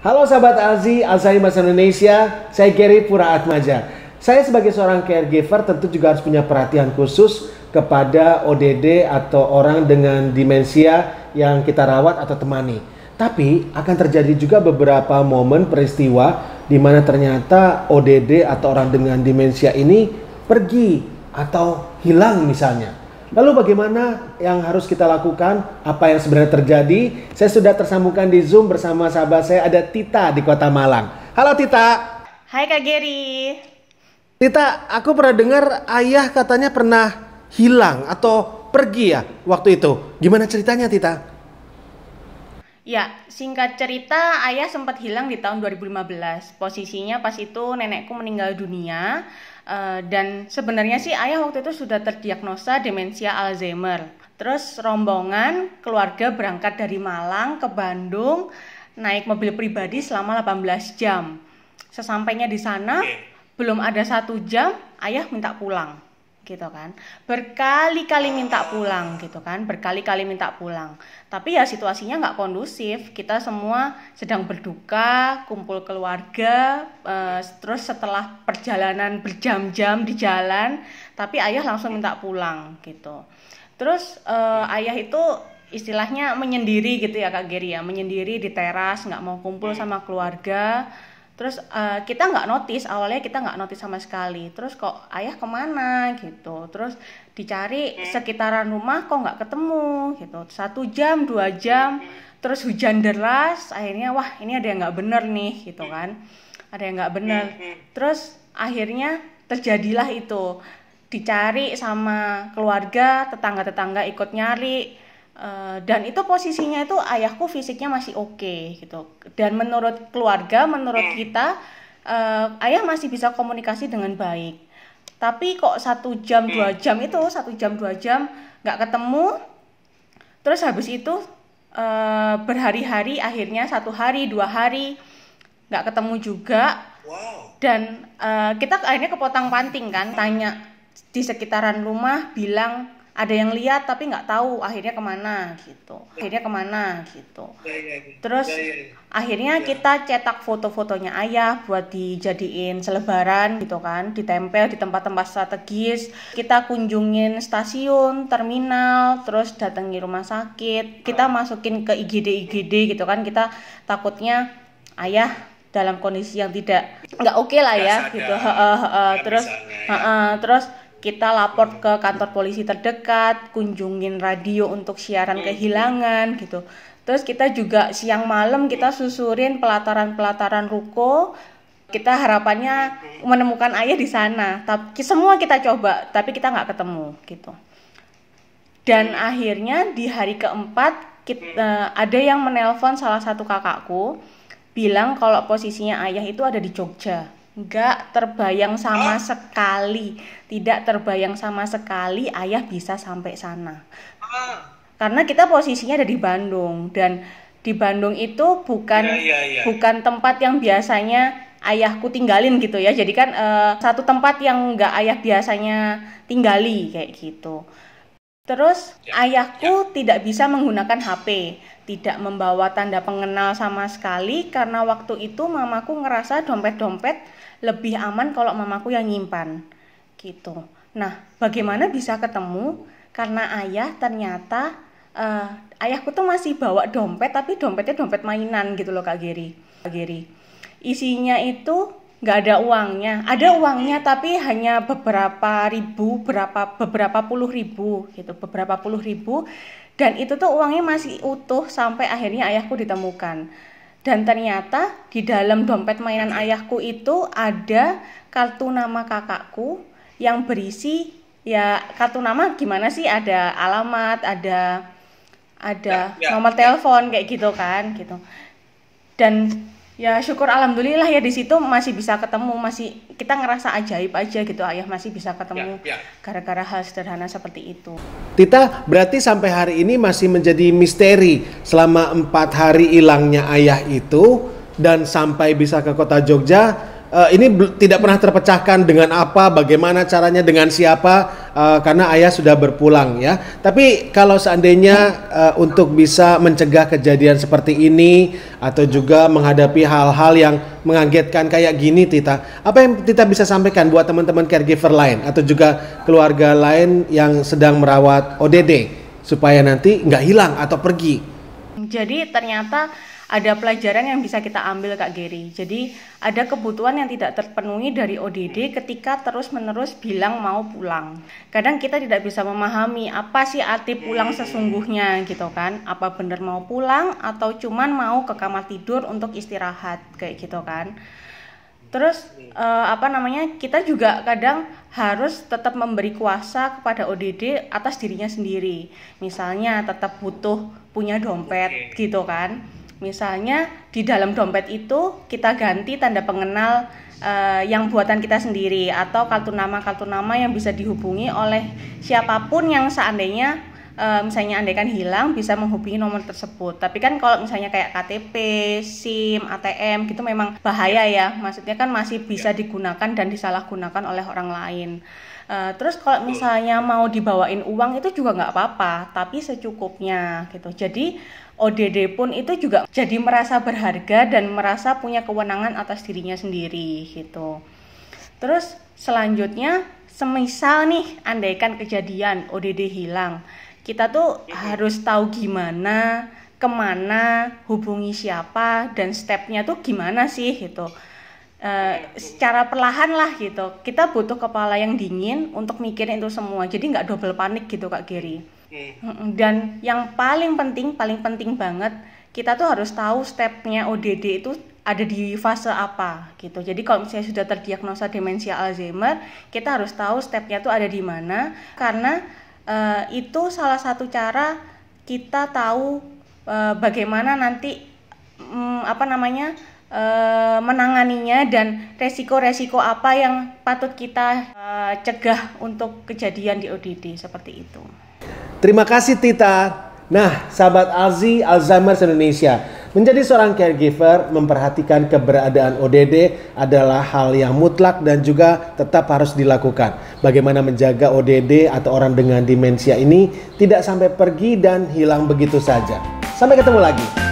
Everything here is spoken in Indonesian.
Halo sahabat Alzi, Alzheimer Bahasa Indonesia, saya Gary Pura Atmaja. Saya sebagai seorang caregiver tentu juga harus punya perhatian khusus kepada ODD atau orang dengan demensia yang kita rawat atau temani. Tapi akan terjadi juga beberapa momen peristiwa di mana ternyata ODD atau orang dengan demensia ini pergi atau hilang misalnya. Lalu bagaimana yang harus kita lakukan? Apa yang sebenarnya terjadi? Saya sudah tersambungkan di Zoom bersama sahabat saya ada Tita di Kota Malang. Halo Tita. Hai Kak Geri. Tita, aku pernah dengar ayah katanya pernah hilang atau pergi ya waktu itu. Gimana ceritanya Tita? Ya, singkat cerita ayah sempat hilang di tahun 2015. Posisinya pas itu nenekku meninggal dunia Eh, dan sebenarnya sih ayah waktu itu sudah terdiagnosa demensia Alzheimer. Terus rombongan keluarga berangkat dari Malang ke Bandung naik mobil pribadi selama 18 jam. Sesampainya di sana belum ada satu jam ayah minta pulang gitu kan berkali-kali minta pulang gitu kan berkali-kali minta pulang tapi ya situasinya nggak kondusif kita semua sedang berduka kumpul keluarga uh, terus setelah perjalanan berjam-jam di jalan tapi ayah langsung minta pulang gitu terus uh, ayah itu istilahnya menyendiri gitu ya kak Geri ya menyendiri di teras nggak mau kumpul sama keluarga terus uh, kita nggak notice awalnya kita nggak notice sama sekali terus kok ayah kemana gitu terus dicari sekitaran rumah kok nggak ketemu gitu satu jam dua jam terus hujan deras akhirnya wah ini ada yang nggak bener nih gitu kan ada yang nggak bener terus akhirnya terjadilah itu dicari sama keluarga tetangga-tetangga ikut nyari Eh, dan itu posisinya itu ayahku fisiknya masih oke okay, gitu dan menurut keluarga menurut kita uh, ayah masih bisa komunikasi dengan baik tapi kok satu jam dua hmm. jam itu satu jam dua jam nggak ketemu terus habis itu uh, berhari-hari akhirnya satu hari dua hari nggak ketemu juga wow. dan uh, kita akhirnya kepotang panting kan tanya di sekitaran rumah bilang ada yang lihat tapi nggak tahu akhirnya kemana gitu akhirnya kemana gitu ya, ya, ya. terus akhirnya kita cetak foto-fotonya ayah buat dijadiin selebaran gitu kan ditempel di tempat-tempat strategis kita kunjungin stasiun terminal terus datangi rumah sakit kita ah. masukin ke IGD IGD gitu kan kita takutnya ayah dalam kondisi yang tidak nggak oke okay lah ya gitu terus terus kita lapor hmm. ke kantor polisi terdekat, kunjungin radio untuk siaran hmm. kehilangan gitu. Terus kita juga siang malam kita hmm. susurin pelataran-pelataran ruko. Kita harapannya menemukan ayah di sana. Tapi semua kita coba, tapi kita nggak ketemu gitu. Dan akhirnya di hari keempat kita, eh, ada yang menelpon salah satu kakakku bilang kalau posisinya ayah itu ada di Jogja Enggak terbayang sama sekali. Tidak terbayang sama sekali ayah bisa sampai sana. Ah. Karena kita posisinya ada di Bandung dan di Bandung itu bukan ya, ya, ya. bukan tempat yang biasanya ayahku tinggalin gitu ya. Jadi kan uh, satu tempat yang nggak ayah biasanya tinggali kayak gitu. Terus ya. ayahku ya. tidak bisa menggunakan HP, tidak membawa tanda pengenal sama sekali karena waktu itu mamaku ngerasa dompet-dompet lebih aman kalau mamaku yang nyimpan. Gitu. Nah, bagaimana bisa ketemu? Karena ayah ternyata uh, ayahku tuh masih bawa dompet tapi dompetnya dompet mainan gitu loh Kak Giri. Kak Giri, Isinya itu nggak ada uangnya ada uangnya tapi hanya beberapa ribu berapa beberapa puluh ribu gitu beberapa puluh ribu dan itu tuh uangnya masih utuh sampai akhirnya ayahku ditemukan dan ternyata di dalam dompet mainan ayahku itu ada kartu nama kakakku yang berisi ya kartu nama gimana sih ada alamat ada ada ya, ya. nomor telepon kayak gitu kan gitu dan ya syukur alhamdulillah ya di situ masih bisa ketemu masih kita ngerasa ajaib aja gitu ayah masih bisa ketemu gara-gara ya, ya. hal sederhana seperti itu Tita berarti sampai hari ini masih menjadi misteri selama empat hari hilangnya ayah itu dan sampai bisa ke kota Jogja uh, ini tidak pernah terpecahkan dengan apa bagaimana caranya dengan siapa Eh, karena ayah sudah berpulang ya. Tapi kalau seandainya uh, untuk bisa mencegah kejadian seperti ini atau juga menghadapi hal-hal yang mengagetkan kayak gini Tita, apa yang Tita bisa sampaikan buat teman-teman caregiver lain atau juga keluarga lain yang sedang merawat ODD supaya nanti nggak hilang atau pergi? Jadi ternyata ada pelajaran yang bisa kita ambil Kak Geri. Jadi ada kebutuhan yang tidak terpenuhi dari ODD ketika terus-menerus bilang mau pulang kadang kita tidak bisa memahami apa sih arti pulang sesungguhnya gitu kan apa benar mau pulang atau cuman mau ke kamar tidur untuk istirahat kayak gitu kan terus eh, apa namanya kita juga kadang harus tetap memberi kuasa kepada ODD atas dirinya sendiri misalnya tetap butuh punya dompet gitu kan misalnya di dalam dompet itu kita ganti tanda pengenal uh, yang buatan kita sendiri atau kartu nama kartu nama yang bisa dihubungi oleh siapapun yang seandainya uh, misalnya andaikan hilang bisa menghubungi nomor tersebut. Tapi kan kalau misalnya kayak KTP, SIM, ATM gitu memang bahaya ya. Maksudnya kan masih bisa ya. digunakan dan disalahgunakan oleh orang lain. Eh, terus kalau hmm. misalnya mau dibawain uang itu juga nggak apa-apa, tapi secukupnya gitu. Jadi ODD pun itu juga jadi merasa berharga dan merasa punya kewenangan atas dirinya sendiri gitu. Terus selanjutnya, semisal nih andaikan kejadian ODD hilang, kita tuh hmm. harus tahu gimana, kemana, hubungi siapa, dan stepnya tuh gimana sih gitu Uh, secara perlahan lah gitu. Kita butuh kepala yang dingin untuk mikirin itu semua. Jadi nggak double panik gitu Kak Giri. Okay. Dan yang paling penting, paling penting banget, kita tuh harus tahu stepnya ODD itu ada di fase apa gitu. Jadi kalau misalnya sudah terdiagnosa demensia Alzheimer, kita harus tahu stepnya tuh ada di mana karena uh, itu salah satu cara kita tahu uh, bagaimana nanti um, apa namanya e, menanganinya dan resiko-resiko apa yang patut kita e, cegah untuk kejadian di ODD seperti itu. Terima kasih Tita. Nah, sahabat Alzi Alzheimer Indonesia, menjadi seorang caregiver memperhatikan keberadaan ODD adalah hal yang mutlak dan juga tetap harus dilakukan. Bagaimana menjaga ODD atau orang dengan demensia ini tidak sampai pergi dan hilang begitu saja. Sampai ketemu lagi.